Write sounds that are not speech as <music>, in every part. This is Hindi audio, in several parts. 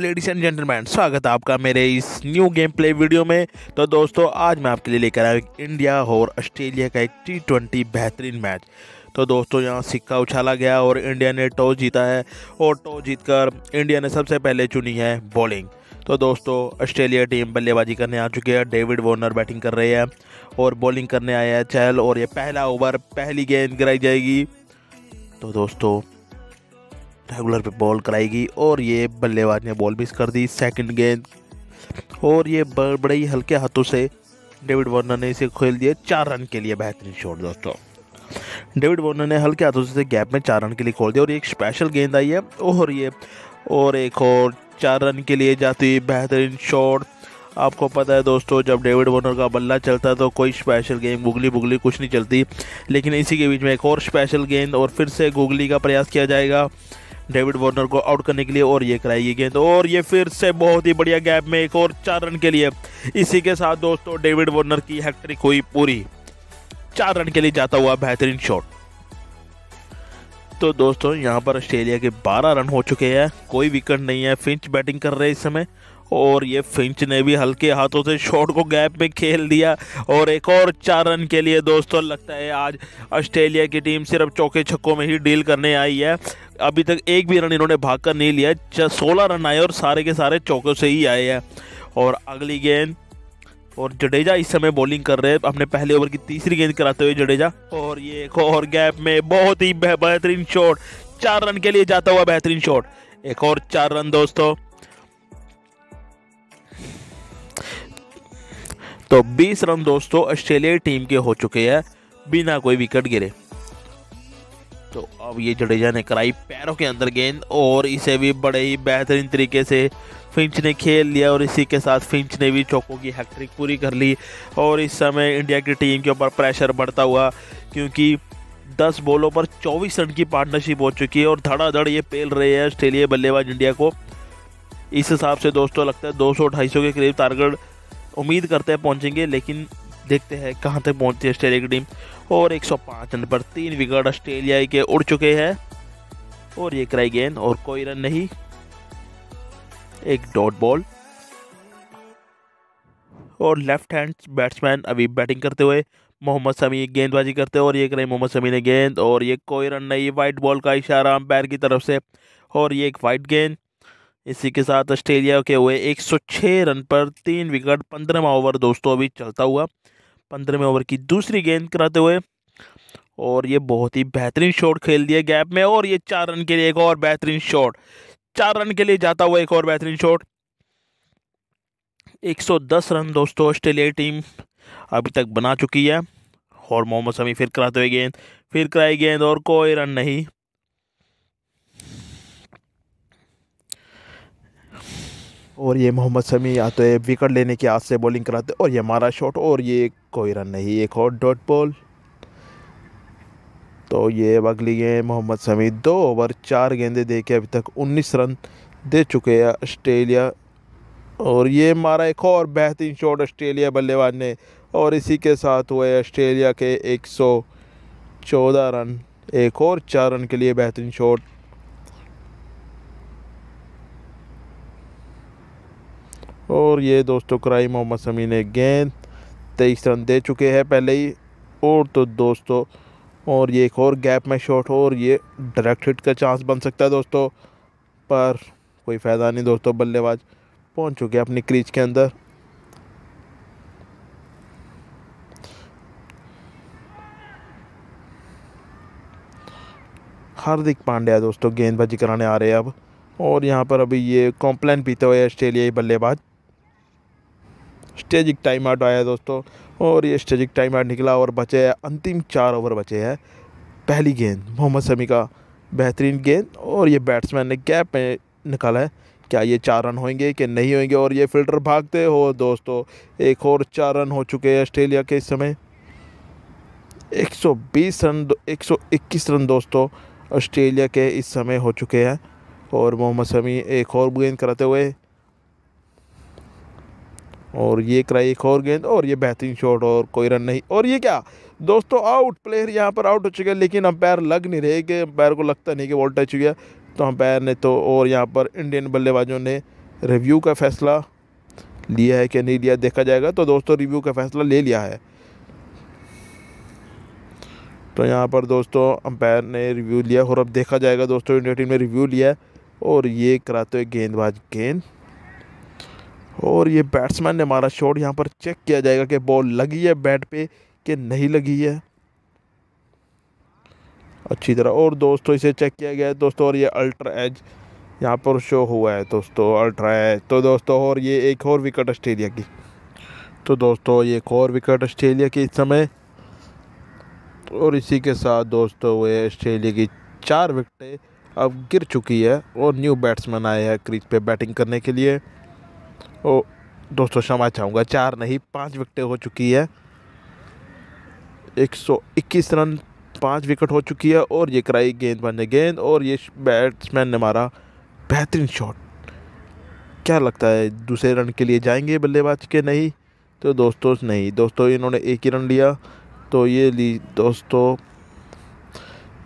लेडीज एंड जेंटलमैन स्वागत है आपका मेरे इस न्यू गेम प्ले वीडियो में तो दोस्तों आज मैं आपके लिए लेकर आया इंडिया और ऑस्ट्रेलिया का एक टी ट्वेंटी बेहतरीन मैच तो दोस्तों यहाँ सिक्का उछाला गया और इंडिया ने टॉस जीता है और टॉस जीतकर इंडिया ने सबसे पहले चुनी है बॉलिंग तो दोस्तों ऑस्ट्रेलिया टीम बल्लेबाजी करने आ चुकी है डेविड वॉर्नर बैटिंग कर रहे हैं और बॉलिंग करने आया है चहल और ये पहला ओवर पहली गेंद गिराई जाएगी तो दोस्तों रेगुलर पे बॉल कराएगी और ये बल्लेबाज ने बॉल मिस कर दी सेकंड गेंद और ये बड़े ही हल्के हाथों से डेविड वार्नर ने इसे खेल दिया चार रन के लिए बेहतरीन शॉट दोस्तों डेविड वार्नर ने हल्के हाथों से गैप में चार रन के लिए खोल दिया और एक स्पेशल गेंद आई है और ये और एक और चार रन के लिए जाती बेहतरीन शॉट आपको पता है दोस्तों जब डेविड वॉर्नर का बल्ला चलता है तो कोई स्पेशल गेंद गुगली बुगली कुछ नहीं चलती लेकिन इसी के बीच में एक और स्पेशल गेंद और फिर से गुगली का प्रयास किया जाएगा डेविड वार्नर को आउट करने के लिए और ये कराई गेंद और ये फिर से बहुत ही बढ़िया गैप में एक और चार रन के लिए इसी के साथ दोस्तों डेविड वार्नर की हैट्रिक हुई पूरी चार रन के लिए जाता हुआ बेहतरीन शॉट तो दोस्तों यहाँ पर ऑस्ट्रेलिया के 12 रन हो चुके हैं कोई विकेट नहीं है फिंच बैटिंग कर रहे हैं इस समय और ये फिंच ने भी हल्के हाथों से शॉट को गैप में खेल दिया और एक और चार रन के लिए दोस्तों लगता है आज ऑस्ट्रेलिया की टीम सिर्फ चौके छक्कों में ही डील करने आई है अभी तक एक भी रन इन्होंने भाग कर नहीं लिया है सोलह रन आए और सारे के सारे चौकों से ही आए हैं और अगली गेंद और जडेजा इस समय बॉलिंग कर रहे हैं अपने पहले ओवर की तीसरी गेंद कराते हुए जडेजा और ये एक और गैप में बहुत ही बेहतरीन शॉट चार रन के लिए जाता हुआ बेहतरीन शॉट एक और चार रन दोस्तों तो 20 रन दोस्तों ऑस्ट्रेलियाई टीम के हो चुके हैं बिना कोई विकेट गिरे तो अब ये जडेजा ने कराई पैरों के अंदर गेंद और इसे भी बड़े ही बेहतरीन तरीके से फिंच ने खेल लिया और इसी के साथ फिंच ने भी चौकों की हैट्रिक पूरी कर ली और इस समय इंडिया की टीम के ऊपर प्रेशर बढ़ता हुआ क्योंकि 10 बॉलों पर 24 रन की पार्टनरशिप हो चुकी है और धड़ाधड़ ये पेल रहे हैं ऑस्ट्रेलिया बल्लेबाज इंडिया को इस हिसाब से दोस्तों लगता है 200 सौ के करीब टारगेट उम्मीद करते हैं पहुँचेंगे लेकिन देखते हैं कहाँ तक पहुँचती है ऑस्ट्रेलिया की टीम और 105 रन पर तीन विकेट ऑस्ट्रेलिया के उड़ चुके हैं और ये कराई गेंद और कोई रन नहीं एक डॉट बॉल और लेफ्ट हैंड बैट्समैन अभी बैटिंग करते हुए मोहम्मद समी गेंदबाजी करते और ये कराई मोहम्मद समी ने गेंद और ये कोई रन नहीं वाइट बॉल का इशारा अंपायर की तरफ से और ये एक वाइट गेंद इसी के साथ ऑस्ट्रेलिया के हुए 106 रन पर तीन विकेट पंद्रहवा ओवर दोस्तों अभी चलता हुआ पंद्रहवें ओवर की दूसरी गेंद कराते हुए और ये बहुत ही बेहतरीन शॉट खेल दिया गैप में और ये चार रन के लिए एक और बेहतरीन शॉट चार रन के लिए जाता हुआ एक और बेहतरीन शॉट 110 रन दोस्तों ऑस्ट्रेलियाई टीम अभी तक बना चुकी है और मोहम्मद शमी फिर कराते हुए गेंद फिर कराई गेंद और कोई रन नहीं और ये मोहम्मद शमी तो ये विकेट लेने के आज से बॉलिंग कराते और ये हमारा शॉट और ये कोई रन नहीं एक और डॉट बॉल तो ये अब अगली गेम मोहम्मद शमी दो ओवर चार गेंदे दे के अभी तक 19 रन दे चुके हैं ऑस्ट्रेलिया और ये मारा एक और बेहतरीन शॉट ऑस्ट्रेलिया बल्लेबाज ने और इसी के साथ हुए ऑस्ट्रेलिया के 114 रन एक और चार रन के लिए बेहतरीन शॉट और ये दोस्तों कराई मोहम्मद समी ने गेंद तेईस रन दे चुके हैं पहले ही और तो दोस्तों और ये एक और गैप में शॉट और ये डायरेक्ट हिट का चांस बन सकता है दोस्तों पर कोई फ़ायदा नहीं दोस्तों बल्लेबाज पहुंच चुके हैं अपनी क्रीज के अंदर हार्दिक पांड्या दोस्तों गेंदबाजी कराने आ रहे हैं अब और यहाँ पर अभी ये कॉम्प्लेन पीते हुए ऑस्ट्रेलियाई बल्लेबाज स्टेजिक टाइम आउट आया दोस्तों और ये स्टेजिक टाइम आउट निकला और बचे अंतिम चार ओवर बचे हैं पहली गेंद मोहम्मद शमी का बेहतरीन गेंद और ये बैट्समैन ने गैप में निकाला है क्या ये चार रन होंगे कि नहीं होंगे और ये फिल्टर भागते हो दोस्तों एक और चार रन हो चुके हैं ऑस्ट्रेलिया के इस समय 120 रन 121 रन दोस्तों ऑस्ट्रेलिया के इस समय हो चुके हैं और मोहम्मद शमी एक और गेंद कराते हुए और ये कराई एक और गेंद और ये बेहतरीन शॉट और कोई रन नहीं और ये क्या दोस्तों आउट प्लेयर यहाँ पर आउट हो चुका है लेकिन अंपायर लग नहीं रहे कि अंपायर को लगता नहीं कि बॉल टच गया तो अंपायर ने तो और यहाँ पर इंडियन बल्लेबाजों ने रिव्यू का फैसला लिया है कि नहीं लिया देखा जाएगा तो दोस्तों रिव्यू का फैसला ले लिया है तो यहाँ पर दोस्तों अंपायर ने रिव्यू लिया और अब देखा जाएगा दोस्तों इंडिया टीम ने रिव्यू लिया और ये कराते हुए गेंदबाज गेंद और ये बैट्समैन ने हमारा शॉट यहाँ पर चेक किया जाएगा कि बॉल लगी है बैट पे कि नहीं लगी है अच्छी तरह और दोस्तों इसे चेक किया गया है दोस्तों और ये अल्ट्रा एज यहाँ पर शो हुआ है दोस्तों अल्ट्रा एज तो दोस्तों और ये एक और विकेट ऑस्ट्रेलिया की तो दोस्तों ये एक और विकेट ऑस्ट्रेलिया की इस समय और इसी के साथ दोस्तों वे ऑस्ट्रेलिया की चार विकटें अब गिर चुकी है और न्यू बैट्समैन आए हैं क्रीज पे बैटिंग करने के लिए ओ दोस्तों क्षमा चाहूँगा चार नहीं पाँच विकटें हो चुकी है एक सौ इक्कीस रन पाँच विकेट हो चुकी है और ये कराई गेंद ने गेंद और ये बैट्समैन ने मारा बेहतरीन शॉट क्या लगता है दूसरे रन के लिए जाएंगे बल्लेबाज के नहीं तो दोस्तों नहीं दोस्तों इन्होंने एक ही रन लिया तो ये ली दोस्तों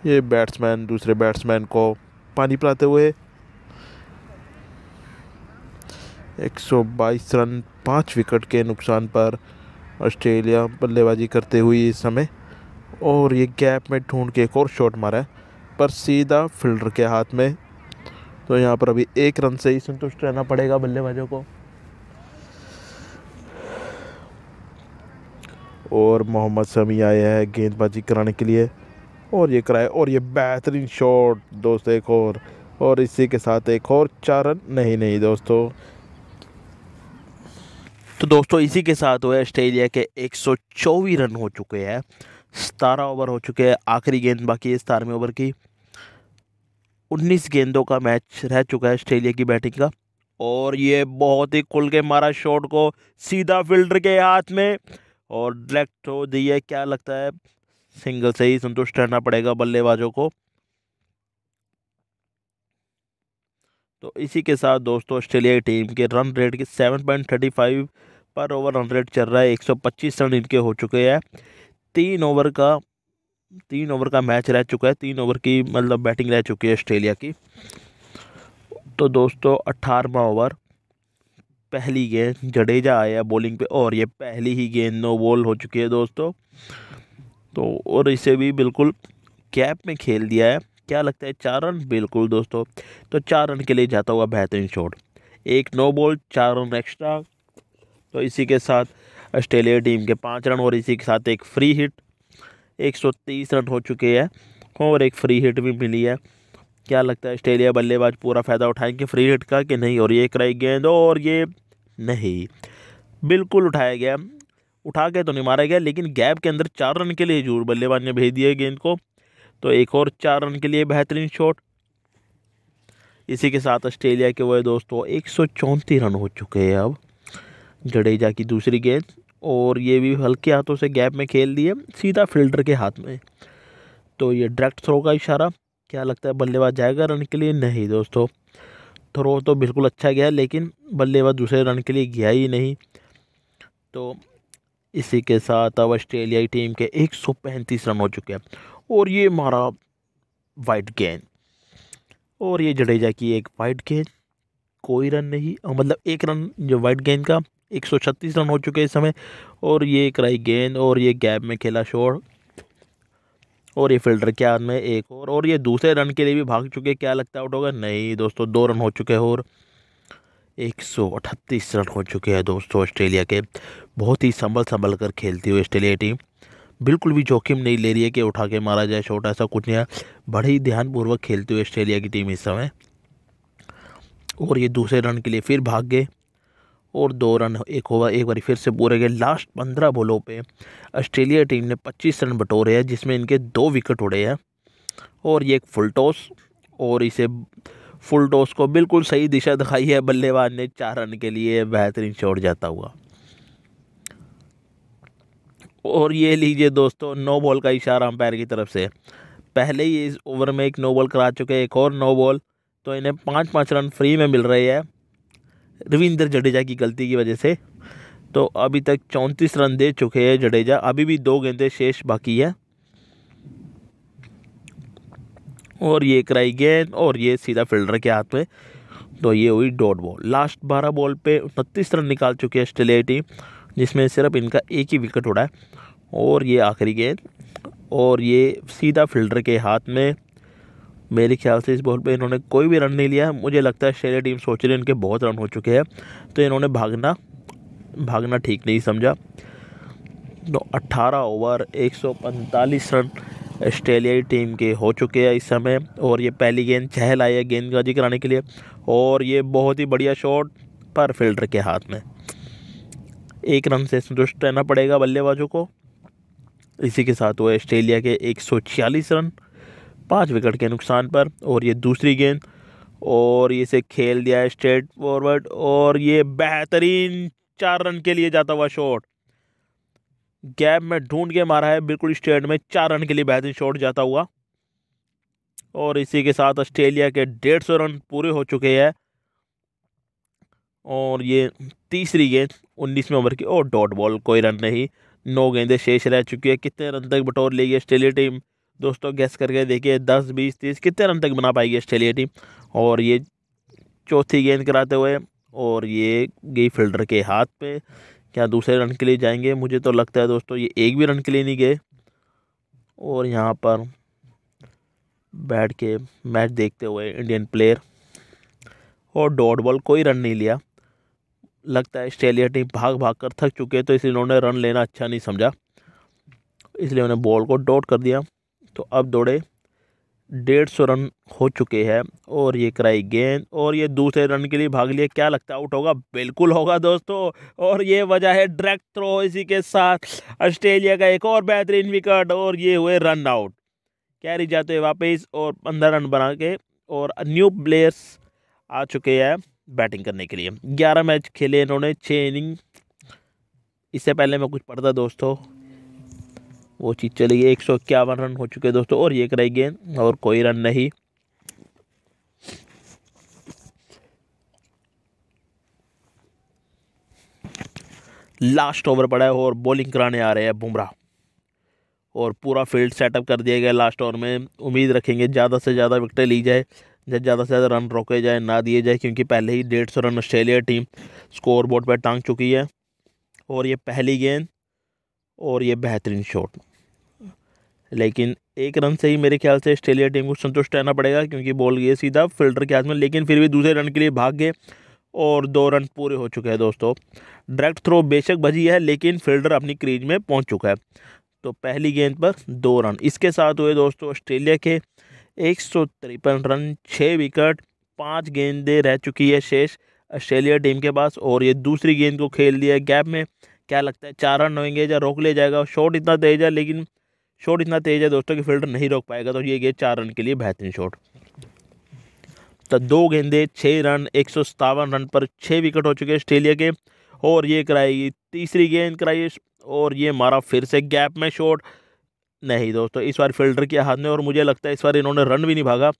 ये बैट्समैन दूसरे बैट्समैन को पानी पिलाते हुए 122 रन पाँच विकेट के नुकसान पर ऑस्ट्रेलिया बल्लेबाजी करते हुए इस समय और ये गैप में ढूंढ के एक और शॉट मारा है पर सीधा फील्डर के हाथ में तो यहाँ पर अभी एक रन से ही संतुष्ट रहना पड़ेगा बल्लेबाजों को और मोहम्मद शमी आए हैं गेंदबाजी कराने के लिए और ये कराए और ये बेहतरीन शॉट दोस्त एक और और इसी के साथ एक और चार रन नहीं नहीं दोस्तों तो दोस्तों इसी के साथ हुए ऑस्ट्रेलिया के एक रन हो चुके हैं सतारह ओवर हो चुके हैं आखिरी गेंद बाकी है सतारहवें ओवर की उन्नीस गेंदों का मैच रह चुका है ऑस्ट्रेलिया की बैटिंग का और ये बहुत ही खुल के मारा शॉट को सीधा फील्डर के हाथ में और डायरेक्ट हो दिए क्या लगता है सिंगल से ही संतुष्ट रहना पड़ेगा बल्लेबाजों को तो इसी के साथ दोस्तों ऑस्ट्रेलिया की टीम के रन रेट की सेवन पॉइंट थर्टी फाइव पर ओवर हंड्रेड चल रहा है एक सौ पच्चीस रन इनके हो चुके हैं तीन ओवर का तीन ओवर का मैच रह चुका है तीन ओवर की मतलब बैटिंग रह चुकी है ऑस्ट्रेलिया की तो दोस्तों अट्ठारहवा ओवर पहली गेंद जडेजा आया बॉलिंग पे और ये पहली ही गेंद नो बॉल हो चुकी है दोस्तों तो और इसे भी बिल्कुल कैप में खेल दिया है क्या लगता है चार रन बिल्कुल दोस्तों तो चार रन के लिए जाता हुआ बेहतरीन शॉट एक नो बॉल चार रन एक्स्ट्रा तो इसी के साथ ऑस्ट्रेलिया टीम के पाँच रन और इसी के साथ एक फ्री हिट एक रन हो चुके हैं और एक फ्री हिट भी मिली है क्या लगता है ऑस्ट्रेलिया बल्लेबाज पूरा फ़ायदा उठाएंगे फ्री हिट का कि नहीं और ये कराई गेंद और ये नहीं बिल्कुल उठाया गया उठा के तो नहीं मारा गया लेकिन गैप के अंदर चार रन के लिए जरूर बल्लेबाज ने भेज दिया गेंद को तो एक और चार रन के लिए बेहतरीन शॉट इसी के साथ ऑस्ट्रेलिया के वह दोस्तों एक रन हो चुके हैं अब जडेजा की दूसरी गेंद और ये भी हल्के हाथों से गैप में खेल दिए सीधा फील्डर के हाथ में तो ये डायरेक्ट थ्रो का इशारा क्या लगता है बल्लेबाज जाएगा रन के लिए नहीं दोस्तों थ्रो तो बिल्कुल अच्छा गया लेकिन बल्लेबाज दूसरे रन के लिए गया ही नहीं तो इसी के साथ अब ऑस्ट्रेलियाई टीम के पैंतीस रन हो चुके हैं और ये मारा वाइट गेंद और ये जडेजा की एक वाइट गेंद कोई रन नहीं मतलब एक रन जो वाइट गेंद का एक सौ छत्तीस रन हो चुके हैं इस समय और ये कराई गेंद और ये गैप में खेला शोर और ये फिल्टर के हाथ में एक और और ये दूसरे रन के लिए भी भाग चुके क्या लगता है आउट होगा नहीं दोस्तों दो रन हो चुके हैं और एक सौ रन हो चुके हैं दोस्तों ऑस्ट्रेलिया के बहुत ही संभल संभल कर खेलती हुई ऑस्ट्रेलिया टीम बिल्कुल भी जोखिम नहीं ले रही है कि उठा के मारा जाए छोटा सा कुछ नहीं बड़े ही ध्यानपूर्वक खेलती हुई ऑस्ट्रेलिया की टीम इस समय और ये दूसरे रन के लिए फिर भाग गए और दो रन एक ओवर एक बार फिर से पूरे गए लास्ट पंद्रह बॉलों पे ऑस्ट्रेलिया टीम ने पच्चीस रन बटोरे हैं जिसमें इनके दो विकेट उड़े हैं और ये एक फुल टॉस और इसे फुल टॉस को बिल्कुल सही दिशा दिखाई है बल्लेबाज ने चार रन के लिए बेहतरीन छोड़ जाता हुआ और ये लीजिए दोस्तों नो बॉल का इशारा अंपायर की तरफ से पहले ही इस ओवर में एक नो बॉल करा चुके एक और नो बॉल तो इन्हें पाँच पाँच रन फ्री में मिल रही है रविंदर जडेजा की गलती की वजह से तो अभी तक चौंतीस रन दे चुके हैं जडेजा अभी भी दो गेंदे शेष बाकी है और ये कराई गेंद और ये सीधा फील्डर के हाथ में तो ये हुई डॉट बॉल लास्ट बारह बॉल पे उनतीस रन निकाल चुके हैं ऑस्ट्रेलिया टीम जिसमें सिर्फ इनका एक ही विकेट उड़ा है और ये आखिरी गेंद और ये सीधा फील्डर के हाथ में मेरे ख्याल से इस बॉल पे इन्होंने कोई भी रन नहीं लिया मुझे लगता है शेरे टीम सोच रही है इनके बहुत रन हो चुके हैं तो इन्होंने भागना भागना ठीक नहीं समझा तो 18 ओवर 145 रन ऑस्ट्रेलियाई टीम के हो चुके हैं इस समय और ये पहली गेंद चहल आई है गेंदबाजी कराने के लिए और ये बहुत ही बढ़िया शॉट पर फील्डर के हाथ में एक रन से संतुष्ट रहना पड़ेगा बल्लेबाजों को इसी के साथ हुए ऑस्ट्रेलिया के एक रन पाँच विकेट के नुकसान पर और ये दूसरी गेंद और ये इसे खेल दिया है स्ट्रेट फॉरवर्ड और ये बेहतरीन चार रन के लिए जाता हुआ शॉट गैप में ढूंढ के मारा है बिल्कुल स्ट्रेट में चार रन के लिए बेहतरीन शॉट जाता हुआ और इसी के साथ ऑस्ट्रेलिया के डेढ़ सौ रन पूरे हो चुके हैं और ये तीसरी गेंद उन्नीसवें ओवर की और डॉट बॉल कोई रन नहीं नौ गेंदें शेष रह चुकी है कितने रन तक बटोर लेगी ऑस्ट्रेलिया टीम दोस्तों गैस करके देखिए दस बीस तीस कितने रन तक बना पाएगी ऑस्ट्रेलिया टीम और ये चौथी गेंद कराते हुए और ये गई फील्डर के हाथ पे क्या दूसरे रन के लिए जाएंगे मुझे तो लगता है दोस्तों ये एक भी रन के लिए नहीं गए और यहाँ पर बैठ के मैच देखते हुए इंडियन प्लेयर और डॉट बॉल कोई रन नहीं लिया लगता है ऑस्ट्रेलिया टीम भाग भाग कर थक चुके हैं तो इसलिए उन्होंने रन लेना अच्छा नहीं समझा इसलिए उन्होंने बॉल को डॉट कर दिया तो अब दौड़े डेढ़ सौ रन हो चुके हैं और ये कराई गेंद और ये दूसरे रन के लिए भाग लिया क्या लगता है आउट होगा बिल्कुल होगा दोस्तों और ये वजह है डायरेक्ट थ्रो इसी के साथ ऑस्ट्रेलिया का एक और बेहतरीन विकेट और ये हुए रन आउट कैरी जाते हुए वापस और पंद्रह रन बना के और न्यू प्लेयर्स आ चुके हैं बैटिंग करने के लिए ग्यारह मैच खेले इन्होंने छः इनिंग इससे पहले मैं कुछ पढ़ता दोस्तों वो चीज़ चली गई एक सौ इक्यावन रन हो चुके दोस्तों और ये एक रही गेंद और कोई रन नहीं लास्ट ओवर पड़ा है और बॉलिंग कराने आ रहे हैं बुमराह और पूरा फील्ड सेटअप कर दिया गया लास्ट ओवर में उम्मीद रखेंगे ज़्यादा से ज़्यादा विकटें ली जाए जब ज़्यादा से ज़्यादा रन रोके जाए ना दिए जाए क्योंकि पहले ही डेढ़ सौ run Australia team score board पर टांग चुकी है और ये पहली गेंद और ये बेहतरीन शॉट लेकिन एक रन से ही मेरे ख्याल से ऑस्ट्रेलिया टीम को संतुष्ट रहना पड़ेगा क्योंकि बॉल गए सीधा फिल्टर के हाथ में लेकिन फिर भी दूसरे रन के लिए भाग गए और दो रन पूरे हो चुके हैं दोस्तों डायरेक्ट थ्रो बेशक बजी है लेकिन फील्डर अपनी क्रीज में पहुंच चुका है तो पहली गेंद पर दो रन इसके साथ हुए दोस्तों ऑस्ट्रेलिया के एक रन छः विकेट पाँच गेंदें रह चुकी है शेष ऑस्ट्रेलिया टीम के पास और ये दूसरी गेंद को खेल दिया गैप में क्या लगता है चार रन होंगे या रोक लिया जाएगा शॉट इतना तेज है लेकिन शॉट इतना तेज़ है दोस्तों कि फील्डर नहीं रोक पाएगा तो ये गेंद चार रन के लिए बेहतरीन शॉट तो दो गेंदे छः रन एक रन पर छः विकेट हो चुके हैं ऑस्ट्रेलिया के और ये कराएगी तीसरी गेंद कराई और ये मारा फिर से गैप में शॉट नहीं दोस्तों इस बार फील्डर के हाथ में और मुझे लगता है इस बार इन्होंने रन भी नहीं भागा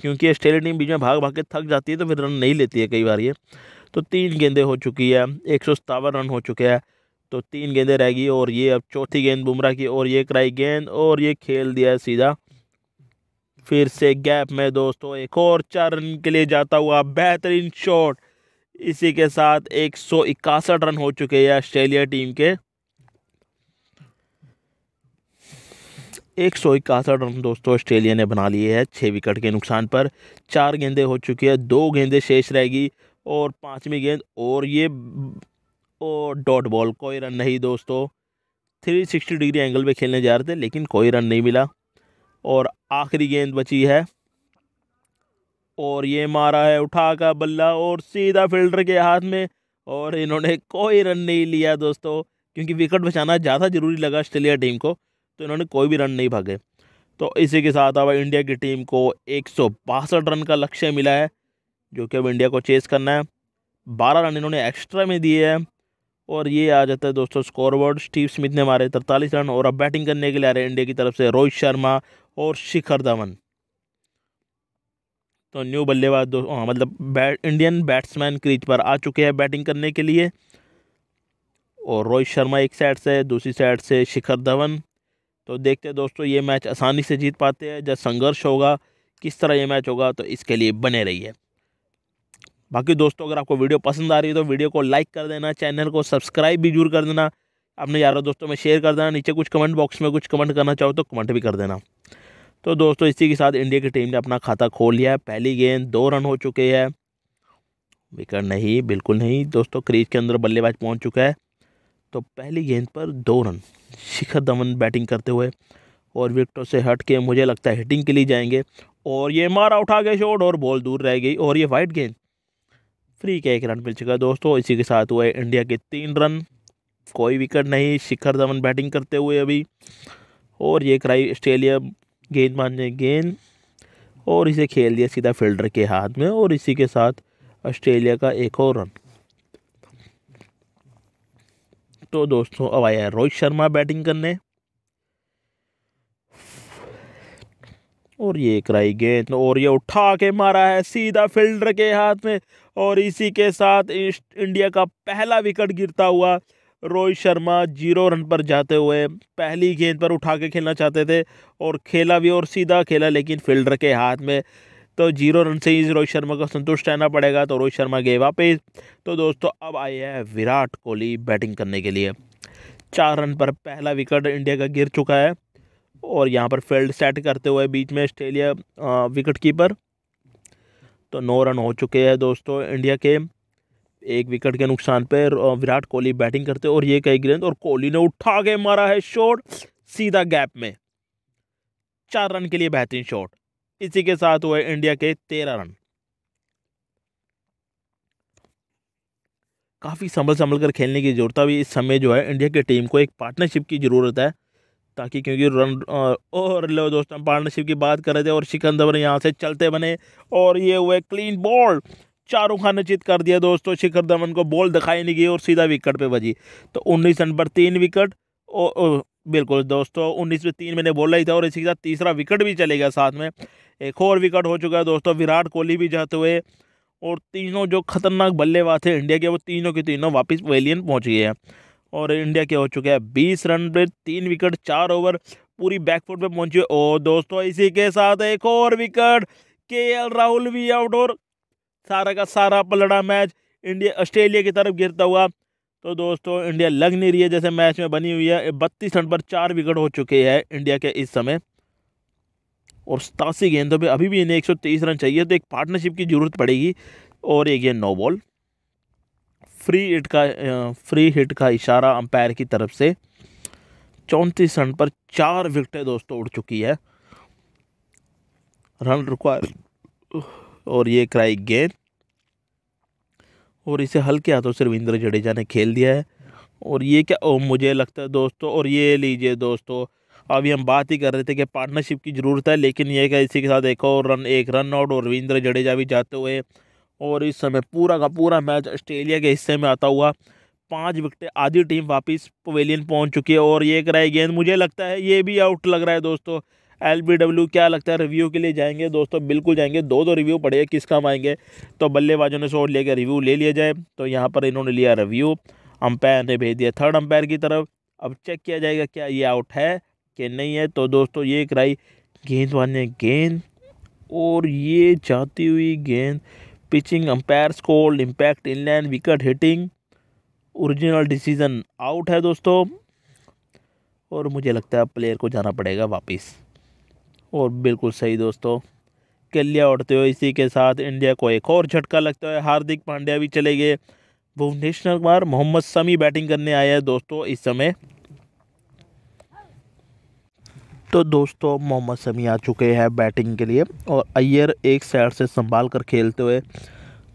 क्योंकि ऑस्ट्रेलिया टीम बीच में भाग भाग के थक जाती है तो फिर रन नहीं लेती है कई बार ये तो तीन गेंदे हो चुकी है एक रन हो चुके हैं तो तीन गेंदें रह गई और ये अब चौथी गेंद बुमराह की और ये कराई गेंद और ये खेल दिया सीधा फिर से गैप में दोस्तों एक और चार रन के लिए जाता हुआ बेहतरीन शॉट इसी के साथ एक रन हो चुके हैं ऑस्ट्रेलिया टीम के एक सौ इक्यासठ रन दोस्तों ऑस्ट्रेलिया ने बना लिए हैं छः विकेट के नुकसान पर चार गेंदें हो चुकी है दो गेंदें शेष रहेगी और पांचवी गेंद और ये और डॉट बॉल कोई रन नहीं दोस्तों थ्री सिक्सटी डिग्री एंगल पे खेलने जा रहे थे लेकिन कोई रन नहीं मिला और आखिरी गेंद बची है और ये मारा है उठा का बल्ला और सीधा फील्डर के हाथ में और इन्होंने कोई रन नहीं लिया दोस्तों क्योंकि विकेट बचाना ज़्यादा ज़रूरी लगा ऑस्ट्रेलिया टीम को तो इन्होंने कोई भी रन नहीं भागे तो इसी के साथ अब इंडिया की टीम को एक रन का लक्ष्य मिला है जो कि अब इंडिया को चेस करना है बारह रन इन्होंने एक्स्ट्रा में दिए हैं और ये आ जाता है दोस्तों स्कोरबोर्ड स्टीव स्मिथ ने मारे तरतालीस रन और अब बैटिंग करने के लिए आ रहे हैं इंडिया की तरफ से रोहित शर्मा और शिखर धवन तो न्यू बल्लेबाज दो आ, हाँ, मतलब बैट इंडियन बैट्समैन क्रीज पर आ चुके हैं बैटिंग करने के लिए और रोहित शर्मा एक साइड से दूसरी साइड से शिखर धवन तो देखते हैं दोस्तों ये मैच आसानी से जीत पाते हैं जब संघर्ष होगा किस तरह ये मैच होगा तो इसके लिए बने रहिए बाकी दोस्तों अगर आपको वीडियो पसंद आ रही है तो वीडियो को लाइक कर देना चैनल को सब्सक्राइब भी जरूर कर देना अपने यारों दोस्तों में शेयर कर देना नीचे कुछ कमेंट बॉक्स में कुछ कमेंट करना चाहो तो कमेंट भी कर देना तो दोस्तों इसी के साथ इंडिया की टीम ने अपना खाता खोल लिया है पहली गेंद दो रन हो चुके हैं विकेट नहीं बिल्कुल नहीं दोस्तों क्रीज के अंदर बल्लेबाज पहुंच चुका है तो पहली गेंद पर दो रन शिखर धवन बैटिंग करते हुए और विकटों से हट के मुझे लगता है हिटिंग के लिए जाएंगे और ये मारा उठा गया शॉट और बॉल दूर रह गई और ये वाइट गेंद फ्री के एक रन मिल चुका है दोस्तों इसी के साथ हुए इंडिया के तीन रन कोई विकेट नहीं शिखर धवन बैटिंग करते हुए अभी और ये कराई ऑस्ट्रेलिया गेंद मारने गेंद और इसे खेल दिया सीधा फील्डर के हाथ में और इसी के साथ ऑस्ट्रेलिया का एक और रन तो दोस्तों अब आया रोहित शर्मा बैटिंग करने और ये कराई गेंद और ये उठा के मारा है सीधा फील्डर के हाथ में और इसी के साथ इंडिया का पहला विकेट गिरता हुआ रोहित शर्मा जीरो रन पर जाते हुए पहली गेंद पर उठा के खेलना चाहते थे और खेला भी और सीधा खेला लेकिन फील्डर के हाथ में तो जीरो रन से ही रोहित शर्मा को संतुष्ट रहना पड़ेगा तो रोहित शर्मा गए वापस तो दोस्तों अब आए हैं विराट कोहली बैटिंग करने के लिए चार रन पर पहला विकेट इंडिया का गिर चुका है और यहाँ पर फील्ड सेट करते हुए बीच में ऑस्ट्रेलिया विकेट कीपर तो नौ रन हो चुके हैं दोस्तों इंडिया के एक विकेट के नुकसान पर विराट कोहली बैटिंग करते और ये कई गेंद और कोहली ने उठा के मारा है शॉट सीधा गैप में चार रन के लिए बेहतरीन शॉट इसी के साथ हुए इंडिया के तेरह रन काफ़ी संभल संभल कर खेलने की जरूरत है अभी इस समय जो है इंडिया की टीम को एक पार्टनरशिप की ज़रूरत है ताकि क्योंकि रन और लो दोस्तों हम पार्टनरशिप की बात कर रहे थे और सिकंदर धवन यहाँ से चलते बने और ये हुए क्लीन बॉल चारों खान ने चित कर दिया दोस्तों शिखर धवन को बॉल दिखाई नहीं गई और सीधा विकेट पे बजी तो उन्नीस रन पर तीन विकेट और बिल्कुल दोस्तों उन्नीस में तीन मैंने बोला ही था और इसी के साथ तीसरा विकेट भी चलेगा साथ में एक और विकेट हो चुका है दोस्तों विराट कोहली भी जाते हुए और तीनों जो खतरनाक बल्लेबाज थे इंडिया के वो तीनों के तीनों वापस पवेलियन पहुँच गए हैं और इंडिया के हो चुके हैं बीस रन पे तीन विकेट चार ओवर पूरी बैकफुट पे पहुंची और दोस्तों इसी के साथ एक और विकेट के राहुल भी आउट और सारा का सारा पलड़ा मैच इंडिया ऑस्ट्रेलिया की तरफ गिरता हुआ तो दोस्तों इंडिया लग नहीं रही है जैसे मैच में बनी हुई है बत्तीस रन पर चार विकेट हो चुके हैं इंडिया के इस समय और सतासी गेंदों पे अभी भी इन्हें 130 रन चाहिए तो एक पार्टनरशिप की ज़रूरत पड़ेगी और एक ये नो बॉल फ्री हिट का फ्री हिट का इशारा अंपायर की तरफ से चौंतीस रन पर चार विकटें दोस्तों उड़ चुकी है रन रिक्वायर और ये कराई गेंद और इसे हल्के हाथों से रविंद्र जडेजा ने खेल दिया है और ये क्या ओ मुझे लगता है दोस्तों और ये लीजिए दोस्तों अभी हम बात ही कर रहे थे कि पार्टनरशिप की ज़रूरत है लेकिन ये क्या इसी के साथ एक और रन एक रन आउट और रविंद्र जडेजा भी जाते हुए और इस समय पूरा का पूरा मैच ऑस्ट्रेलिया के हिस्से में आता हुआ पांच विकटें आधी टीम वापस पवेलियन पहुंच चुकी है और ये कराई गेंद मुझे लगता है ये भी आउट लग रहा है दोस्तों एल क्या लगता है रिव्यू के लिए जाएंगे दोस्तों बिल्कुल जाएंगे दो दो रिव्यू पड़ेगा किस काम आएंगे तो बल्लेबाजों ने शॉट लेकर रिव्यू ले लिया जाए तो यहाँ पर इन्होंने लिया रिव्यू अंपायर ने भेज दिया थर्ड अंपायर की तरफ अब चेक किया जाएगा क्या ये आउट है कि नहीं है तो दोस्तों ये कराई गेंदबाज ने गेंद और ये जाती हुई गेंद pitching umpire's call impact in line wicket hitting original decision out है दोस्तों और मुझे लगता है प्लेयर को जाना पड़ेगा वापस और बिल्कुल सही दोस्तों कल्या उठते हुए इसी के साथ इंडिया को एक और झटका लगता है हार्दिक पांड्या भी चले गए भुवनेश्वर कुमार मोहम्मद शमी बैटिंग करने आया है दोस्तों इस समय तो दोस्तों मोहम्मद शमी आ चुके हैं बैटिंग के लिए और अय्यर एक साइड से संभाल कर खेलते हुए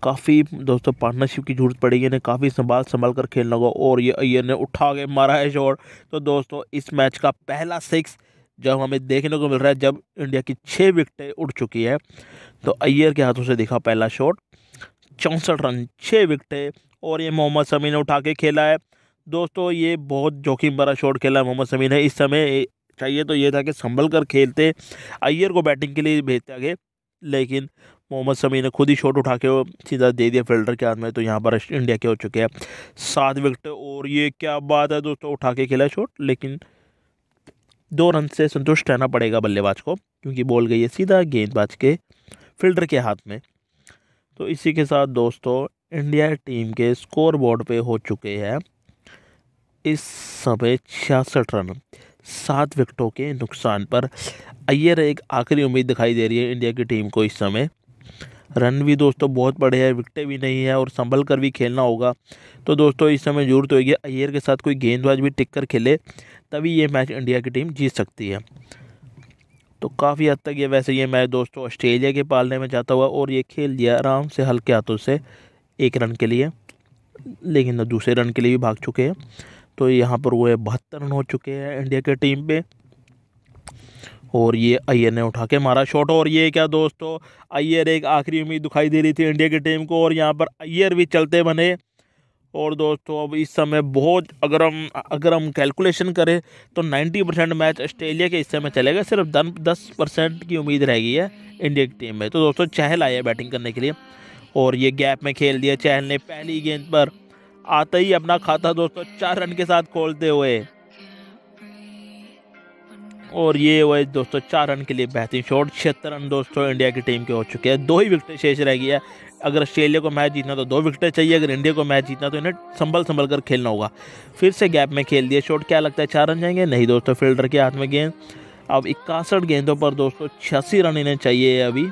काफ़ी दोस्तों पार्टनरशिप की जरूरत पड़ेगी इन्हें काफ़ी संभाल संभाल कर खेलना होगा और ये अय्यर ने उठा के मारा है शॉट तो दोस्तों इस मैच का पहला सिक्स जब हमें देखने को मिल रहा है जब इंडिया की छः विकटें उठ चुकी है तो अय्यर के हाथों से दिखा पहला शॉट चौंसठ रन छः विकटें और ये मोहम्मद शमी ने उठा के खेला है दोस्तों ये बहुत जोखिम भरा शॉट खेला है मोहम्मद शमी ने इस समय चाहिए तो ये था कि संभल कर खेलते अय्यर को बैटिंग के लिए भेजते आगे लेकिन मोहम्मद समी ने खुद ही शॉट उठा के सीधा दे दिया फील्डर के हाथ में तो यहाँ पर इंडिया के हो चुके हैं सात विकेट और ये क्या बात है दोस्तों उठा के खेला शॉट लेकिन दो रन से संतुष्ट रहना पड़ेगा बल्लेबाज को क्योंकि बॉल गई है सीधा गेंदबाज के फील्डर के हाथ में तो इसी के साथ दोस्तों इंडिया टीम के स्कोर बोर्ड पर हो चुके हैं इस समय छियासठ रन सात विकटों के नुकसान पर अय्यर एक आखिरी उम्मीद दिखाई दे रही है इंडिया की टीम को इस समय रन भी दोस्तों बहुत बड़े हैं विकटें भी नहीं है और संभल कर भी खेलना होगा तो दोस्तों इस समय जरूरत होगी अय्यर के साथ कोई गेंदबाज भी टिक कर खेले तभी ये मैच इंडिया की टीम जीत सकती है तो काफ़ी हद तक ये वैसे ये मैच दोस्तों ऑस्ट्रेलिया के पालने में जाता हुआ और ये खेल दिया आराम से हल्के हाथों से एक रन के लिए लेकिन दूसरे रन के लिए भी भाग चुके हैं तो यहाँ पर वो है बहत्तर रन हो चुके हैं इंडिया के टीम पे और ये अय्यर ने उठा के मारा शॉट और ये क्या दोस्तों अय्यर एक आखिरी उम्मीद दिखाई दे रही थी इंडिया की टीम को और यहाँ पर अय्यर भी चलते बने और दोस्तों अब इस समय बहुत अगर हम अगर हम कैलकुलेशन करें तो 90 परसेंट मैच ऑस्ट्रेलिया के हिस्से में चलेगा सिर्फ दन दस परसेंट की उम्मीद रह गई है इंडिया की टीम में तो दोस्तों चहल आया बैटिंग करने के लिए और ये गैप में खेल दिया चहल ने पहली गेंद पर आते ही अपना खाता दोस्तों चार रन के साथ खोलते हुए और ये हुए दोस्तों चार रन के लिए बेहतरीन शॉट छिहत्तर रन दोस्तों इंडिया की टीम के हो चुके हैं दो ही विकेटें शेष रह गई है अगर ऑस्ट्रेलिया को मैच जीतना तो दो विकेटें चाहिए अगर इंडिया को मैच जीतना तो इन्हें संभल संभल कर खेलना होगा फिर से गैप में खेल दिया शॉट क्या लगता है चार रन जाएंगे नहीं दोस्तों फील्डर के हाथ में गेंद अब इक्यासठ गेंदों पर दोस्तों छियासी रन इन्हें चाहिए अभी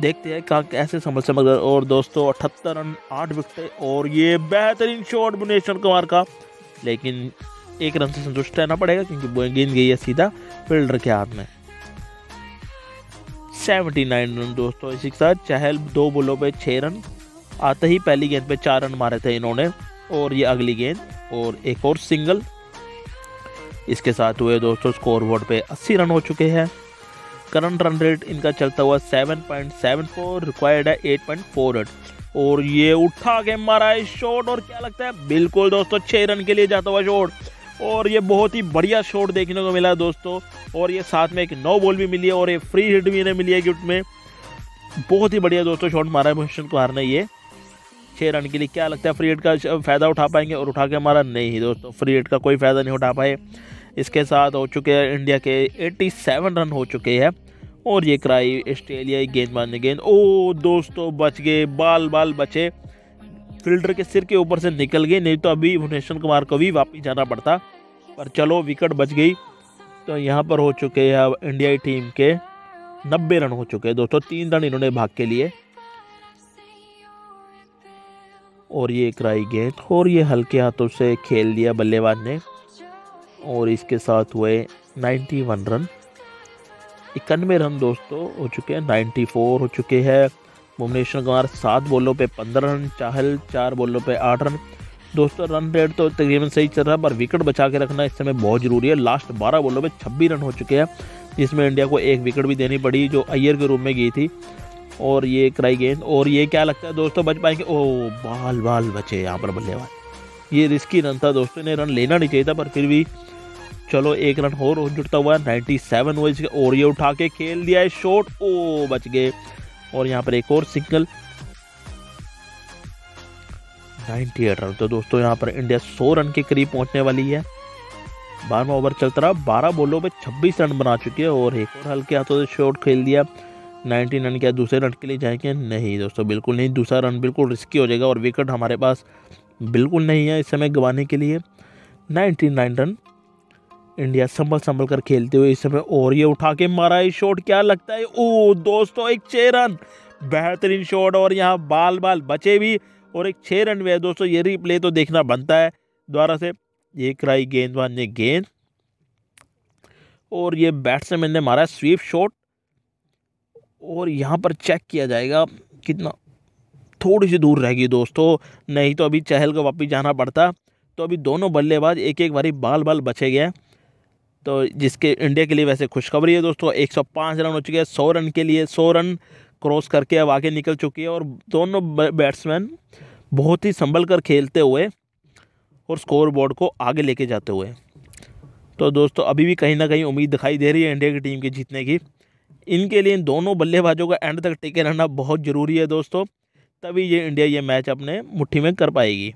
देखते हैं कहाँ कैसे संभल मगर और दोस्तों अठहत्तर रन आठ विकेट और ये बेहतरीन शॉट भुवनेश्वर कुमार का लेकिन एक रन से संतुष्ट रहना पड़ेगा क्योंकि वो गेंद गई है सीधा फील्डर के हाथ में 79 रन दोस्तों इसी के साथ चहल दो बॉलों पे छः रन आते ही पहली गेंद पे चार रन मारे थे इन्होंने और ये अगली गेंद और एक और सिंगल इसके साथ हुए दोस्तों स्कोर बोर्ड पे 80 रन हो चुके हैं करंट रन रेट इनका चलता हुआ 7.74 रिक्वायर्ड है 8.48 और ये उठा के मारा है शॉट और क्या लगता है बिल्कुल दोस्तों छः रन के लिए जाता हुआ शॉट और ये बहुत ही बढ़िया शॉट देखने को मिला दोस्तों और ये साथ में एक नौ बॉल भी मिली है और ये फ्री हिट भी इन्हें मिली है गिफ्ट में बहुत ही बढ़िया दोस्तों शॉट मारा है मोहसिन कुमार ने ये छः रन के लिए क्या लगता है फ्री हिट का फ़ायदा उठा पाएंगे और उठा के मारा नहीं दोस्तों फ्री हिट का कोई फ़ायदा नहीं उठा पाए इसके साथ हो चुके हैं इंडिया के 87 रन हो चुके हैं और ये कराई ऑस्ट्रेलियाई गेंदबाज ने गेंद ओ दोस्तों बच गए बाल बाल बचे फील्डर के सिर के ऊपर से निकल गए नहीं तो अभी भुवनेश्वर कुमार को भी वापस जाना पड़ता पर चलो विकेट बच गई तो यहाँ पर हो चुके हैं अब इंडियाई टीम के नब्बे रन हो चुके हैं दोस्तों तीन रन इन्होंने भाग के लिए और ये कराई गेंद और ये हल्के हाथों से खेल दिया बल्लेबाज ने और इसके साथ हुए 91 रन इक्यानवे रन दोस्तों हो चुके हैं 94 हो चुके हैं भुवनेश्वर कुमार सात बॉलों पे पंद्रह रन चाहल चार बॉलों पे आठ रन दोस्तों रन रेट तो तकरीबन सही चल रहा है पर विकेट बचा के रखना इस समय बहुत ज़रूरी है लास्ट बारह बॉलों पे छब्बीस रन हो चुके हैं जिसमें इंडिया को एक विकेट भी देनी पड़ी जो अय्यर के रूप में गई थी और ये क्राई गेंद और ये क्या लगता है दोस्तों बच पाएंगे ओ बाल बाल बचे यहाँ पर बल्लेबाज ये रिस्की रन था दोस्तों इन्हें रन लेना नहीं चाहिए था पर फिर भी चलो एक रन और जुटता हुआ नाइन्टी सेवन हुआ इसके और ये उठा के खेल दिया है शॉट ओ बच गए और यहाँ पर एक और सिंगल 98 रन तो दोस्तों यहाँ पर इंडिया 100 रन के करीब पहुँचने वाली है बारहवा ओवर चलता रहा बारह बॉलों पे 26 रन बना चुके हैं और एक और हल्के हाथों से शॉट खेल दिया 19 रन क्या दूसरे रन के लिए जाएंगे नहीं दोस्तों बिल्कुल नहीं दूसरा रन बिल्कुल रिस्की हो जाएगा और विकेट हमारे पास बिल्कुल नहीं है इस समय गंवाने के लिए नाइनटीन नाइन रन इंडिया संभल संभल कर खेलते हुए इस समय और ये उठा के मारा ये शॉट क्या लगता है ओ दोस्तों एक छः रन बेहतरीन शॉट और यहाँ बाल बाल बचे भी और एक छः रन भी है दोस्तों ये रिप्ले तो देखना बनता है द्वारा से ये कराई गेंदबाज ने गेंद और ये बैट्समैन ने मारा स्वीप शॉट और यहाँ पर चेक किया जाएगा कितना थोड़ी सी दूर रह गई दोस्तों नहीं तो अभी चहल को वापस जाना पड़ता तो अभी दोनों बल्लेबाज एक एक बारी बाल बाल बचे गए तो जिसके इंडिया के लिए वैसे खुशखबरी है दोस्तों एक रन हो चुके हैं सौ रन के लिए सौ रन क्रॉस करके अब आगे निकल चुकी है और दोनों बैट्समैन बहुत ही संभल कर खेलते हुए और स्कोर बोर्ड को आगे लेके जाते हुए तो दोस्तों अभी भी कहीं ना कहीं उम्मीद दिखाई दे रही है इंडिया की टीम के जीतने की इनके लिए इन दोनों बल्लेबाजों का एंड तक टिके रहना बहुत ज़रूरी है दोस्तों तभी ये इंडिया ये मैच अपने मुट्ठी में कर पाएगी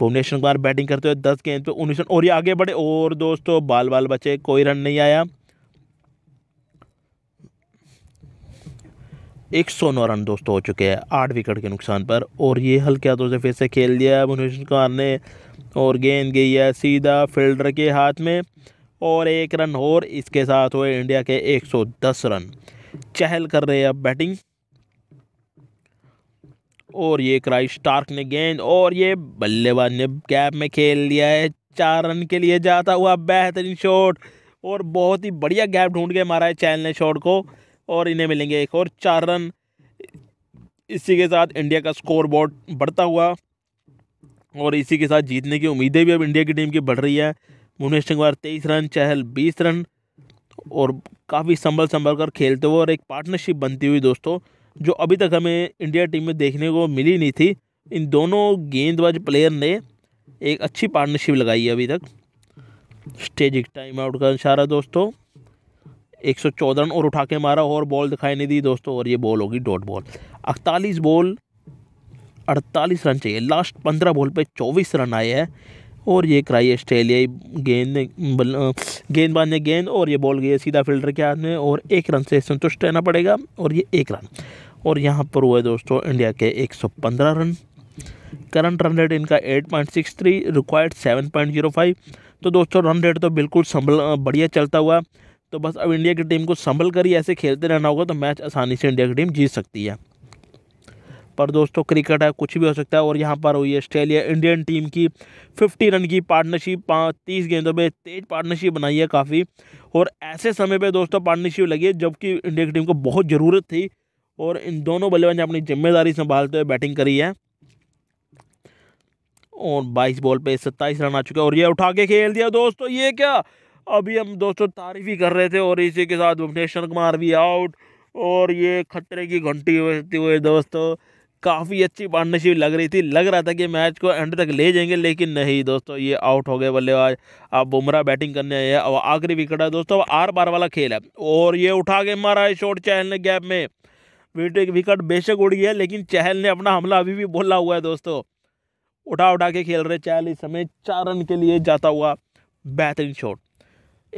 भुवनेश्वर कुमार बैटिंग करते हुए दस गेंद पे उन्नीस रन और ये आगे बढ़े और दोस्तों बाल बाल बचे कोई रन नहीं आया एक सौ नौ रन दोस्तों हो चुके हैं आठ विकेट के नुकसान पर और ये हल्के हाथों से फिर से खेल दिया भुवनेश्वर कुमार ने और गेंद गई है सीधा फील्डर के हाथ में और एक रन और इसके साथ हुए इंडिया के दस रन चहल कर रहे हैं अब बैटिंग और ये क्राइस स्टार्क ने गेंद और ये बल्लेबाज ने कैप में खेल लिया है चार रन के लिए जाता हुआ बेहतरीन शॉट और बहुत ही बढ़िया गैप ढूंढ के मारा है चैन ने शॉट को और इन्हें मिलेंगे एक और चार रन इसी के साथ इंडिया का स्कोर बोर्ड बढ़ता हुआ और इसी के साथ जीतने की उम्मीदें भी अब इंडिया की टीम की बढ़ रही है भुवनेश कुमार तेईस रन चहल बीस रन और काफ़ी संभल संभल कर खेलते हुए और एक पार्टनरशिप बनती हुई दोस्तों जो अभी तक हमें इंडिया टीम में देखने को मिली नहीं थी इन दोनों गेंदबाज प्लेयर ने एक अच्छी पार्टनरशिप लगाई है अभी तक स्टेजिक टाइम आउट का इशारा दोस्तों एक सौ चौदह और उठा के मारा और बॉल दिखाई नहीं दी दोस्तों और ये बॉल होगी डॉट बॉल अड़तालीस बॉल अड़तालीस रन चाहिए लास्ट पंद्रह बॉल पे चौबीस रन आए हैं और ये कराई ऑस्ट्रेलियाई गेंद गेंदबाज ने गेंद और ये बॉल गई सीधा फील्डर के हाथ में और एक रन से संतुष्ट रहना पड़ेगा और ये एक रन और यहाँ पर हुए दोस्तों इंडिया के 115 रन करंट रन रेट इनका 8.63 रिक्वायर्ड 7.05 तो दोस्तों रन रेट तो बिल्कुल संभल बढ़िया चलता हुआ तो बस अब इंडिया की टीम को संभल कर ही ऐसे खेलते रहना होगा तो मैच आसानी से इंडिया की टीम जीत सकती है पर दोस्तों क्रिकेट है कुछ भी हो सकता है और यहाँ पर हुई ऑस्ट्रेलिया इंडियन टीम की फिफ्टी रन की पार्टनरशिप पाँच तीस गेंदों में तेज पार्टनरशिप बनाई है काफ़ी और ऐसे समय पे दोस्तों पार्टनरशिप लगी है जबकि इंडिया की टीम को बहुत ज़रूरत थी और इन दोनों बल्लेबाज ने अपनी जिम्मेदारी संभालते हुए बैटिंग करी है और 22 बॉल पे 27 रन आ चुके हैं और ये उठा के खेल दिया दोस्तों ये क्या अभी हम दोस्तों तारीफ ही कर रहे थे और इसी के साथ भुवनेश्वर कुमार भी आउट और ये खतरे की घंटी बजते हुई दोस्तों काफ़ी अच्छी पार्टनरशिप लग रही थी लग रहा था कि मैच को एंड तक ले जाएंगे लेकिन नहीं दोस्तों ये आउट हो गए बल्लेबाज अब बुमराह बैटिंग करने आए अब आखिरी विकेट है दोस्तों अब आर बार वाला खेल है और ये उठा के मारा है शॉर्ट चैनल गैप में वीटो एक विकेट बेशक उड़ गया लेकिन चहल ने अपना हमला अभी भी बोला हुआ है दोस्तों उठा उठा के खेल रहे चहल इस समय चार रन के लिए जाता हुआ बेहतरीन शॉट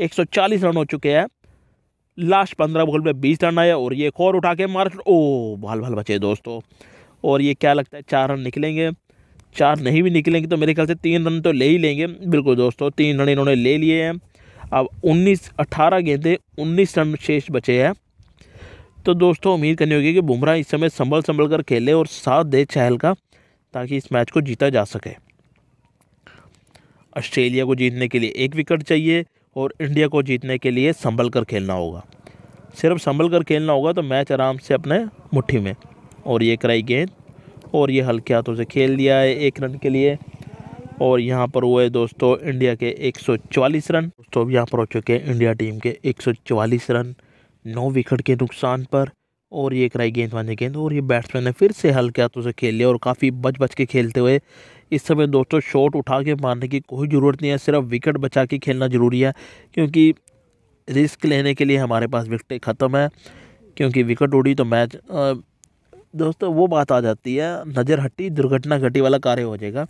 140 रन हो चुके हैं लास्ट पंद्रह बॉल में बीस रन आया और ये एक और उठा के मार ओ भाल भाल बचे दोस्तों और ये क्या लगता है चार रन निकलेंगे चार नहीं भी निकलेंगे तो मेरे ख्याल से तीन रन तो ले ही लेंगे बिल्कुल दोस्तों तीन रन इन्होंने ले लिए हैं अब 19 18 गेंदे 19 रन शेष बचे हैं तो दोस्तों उम्मीद करनी होगी कि बुमराह इस समय संभल संभल कर खेले और साथ दे चहल का ताकि इस मैच को जीता जा सके ऑस्ट्रेलिया को जीतने के लिए एक विकेट चाहिए और इंडिया को जीतने के लिए संभल कर खेलना होगा सिर्फ संभल कर खेलना होगा तो मैच आराम से अपने मुट्ठी में और ये कराई गेंद और ये हल्के हाथों से खेल दिया है एक रन के लिए और यहाँ पर हुए दोस्तों इंडिया के 144 रन दोस्तों यहाँ पर हो चुके हैं इंडिया टीम के 144 रन नौ विकेट के नुकसान पर और ये कराई गेंदबाजी गेंद और ये बैट्समैन ने फिर से हल्के हाथों से खेल लिया और काफ़ी बच बच के खेलते हुए इस समय दोस्तों शॉट उठा के मारने की कोई ज़रूरत नहीं है सिर्फ विकेट बचा के खेलना ज़रूरी है क्योंकि रिस्क लेने के लिए हमारे पास विकटें ख़त्म है क्योंकि विकेट उड़ी तो मैच दोस्तों वो बात आ जाती है नज़र हटी दुर्घटना घटी वाला कार्य हो जाएगा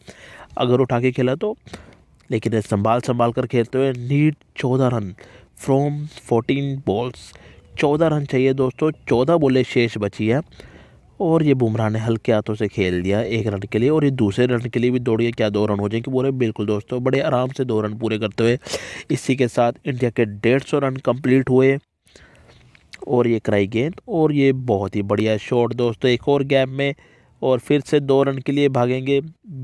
अगर उठा के खेला तो लेकिन संभाल संभाल कर खेलते हुए नीड चौदह रन फ्रॉम फोर्टीन बॉल्स चौदह रन चाहिए दोस्तों चौदह बोले शेष बची है और ये बुमराह ने हल्के हाथों से खेल दिया एक रन के लिए और ये दूसरे रन के लिए भी दौड़िए क्या दो रन हो जाएंगे बोले बिल्कुल दोस्तों बड़े आराम से दो रन पूरे करते हुए इसी के साथ इंडिया के डेढ़ सौ रन कंप्लीट हुए और ये कराई गेंद और ये बहुत ही बढ़िया शॉट दोस्तों एक और गैप में और फिर से दो रन के लिए भागेंगे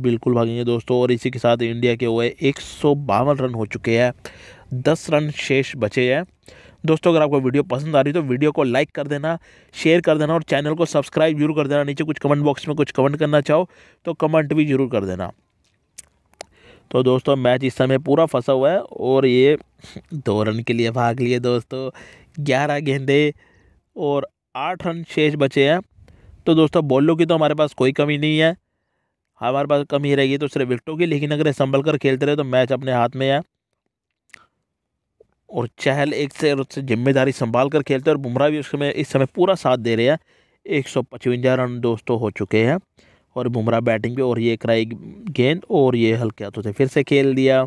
बिल्कुल भागेंगे दोस्तों और इसी के साथ इंडिया के हुए एक रन हो चुके हैं दस रन शेष बचे हैं दोस्तों अगर आपको वीडियो पसंद आ रही तो वीडियो को लाइक कर देना शेयर कर देना और चैनल को सब्सक्राइब जरूर कर देना नीचे कुछ कमेंट बॉक्स में कुछ कमेंट करना चाहो तो कमेंट भी जरूर कर देना तो दोस्तों मैच इस समय पूरा फंसा हुआ है और ये <laughs> दो रन के लिए भाग लिए दोस्तों ग्यारह गेंदे और आठ रन शेष बचे हैं तो दोस्तों बॉलों की तो हमारे पास कोई कमी नहीं है हमारे पास कमी रहेगी तो सिर्फ विकटों की लेकिन अगर संभल कर खेलते रहे तो मैच अपने हाथ में है और चहल एक से और उससे जिम्मेदारी संभाल कर खेलते हैं और बुमराह भी उसमें इस समय पूरा साथ दे रहे हैं एक सौ पचवंजा रन दोस्तों हो चुके हैं और बुमराह बैटिंग पे और ये कराई गेंद और ये हल्के हाथों से फिर से खेल दिया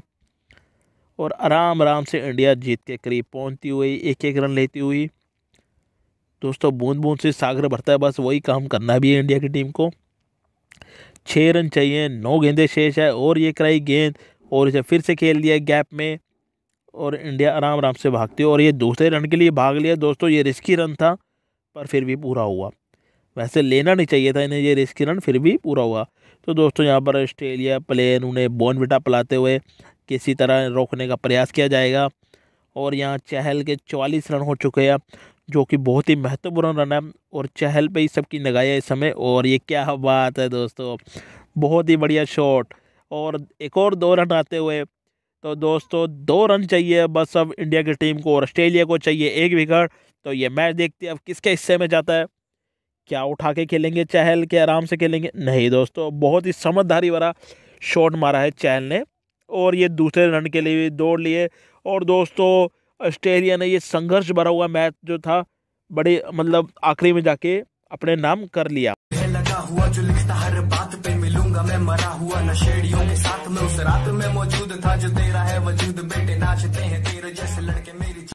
और आराम आराम से इंडिया जीत के करीब पहुंचती हुई एक एक रन लेती हुई दोस्तों बूंद बूंद से सागर भरता है बस वही काम करना भी है इंडिया की टीम को छः रन चाहिए नौ गेंदे शेष है और ये कराई गेंद और इसे फिर से खेल दिया गैप में और इंडिया आराम आराम से भागती है और ये दूसरे रन के लिए भाग लिया दोस्तों ये रिस्की रन था पर फिर भी पूरा हुआ वैसे लेना नहीं चाहिए था इन्हें ये रिस्की रन फिर भी पूरा हुआ तो दोस्तों यहाँ पर ऑस्ट्रेलिया प्लेयर उन्हें बॉनविटा पलाते हुए किसी तरह रोकने का प्रयास किया जाएगा और यहाँ चहल के चवालीस रन हो चुके हैं जो कि बहुत ही महत्वपूर्ण रन है और चहल पर ही सबकी नगाई है इस समय और ये क्या बात है दोस्तों बहुत ही बढ़िया शॉट और एक और दो रन आते हुए तो दोस्तों दो रन चाहिए बस अब इंडिया की टीम को और ऑस्ट्रेलिया को चाहिए एक विकेट तो ये मैच देखते हैं अब किसके हिस्से में जाता है क्या उठा के खेलेंगे चहल के आराम से खेलेंगे नहीं दोस्तों बहुत ही समझदारी वाला शॉट मारा है चहल ने और ये दूसरे रन के लिए भी दौड़ लिए और दोस्तों ऑस्ट्रेलिया ने ये संघर्ष भरा हुआ मैच जो था बड़े मतलब आखिरी में जाके अपने नाम कर लिया लगा हुआ जो लिखता हर बात पे मिलूंगा मैं मरा हुआ नशेड़ियों के साथ में उस रात में मौजूद था जो तेरा है वजूद बेटे नाचते हैं तेरे जैसे लड़के मेरी